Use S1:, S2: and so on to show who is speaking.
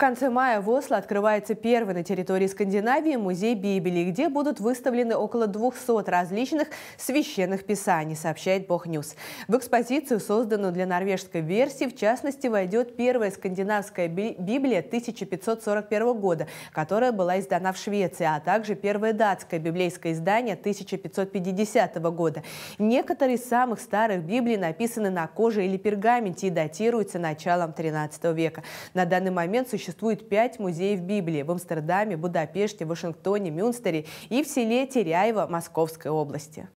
S1: конце мая в Осло открывается первый на территории Скандинавии музей Библии, где будут выставлены около 200 различных священных писаний, сообщает Бог-Ньюс. В экспозицию, созданную для норвежской версии, в частности, войдет первая скандинавская Библия 1541 года, которая была издана в Швеции, а также первое датское библейское издание 1550 года. Некоторые из самых старых Библий написаны на коже или пергаменте и датируются началом 13 века. На данный момент существует существует пять музеев Библии в Амстердаме, Будапеште, Вашингтоне, Мюнстере и в селе Теряево Московской области.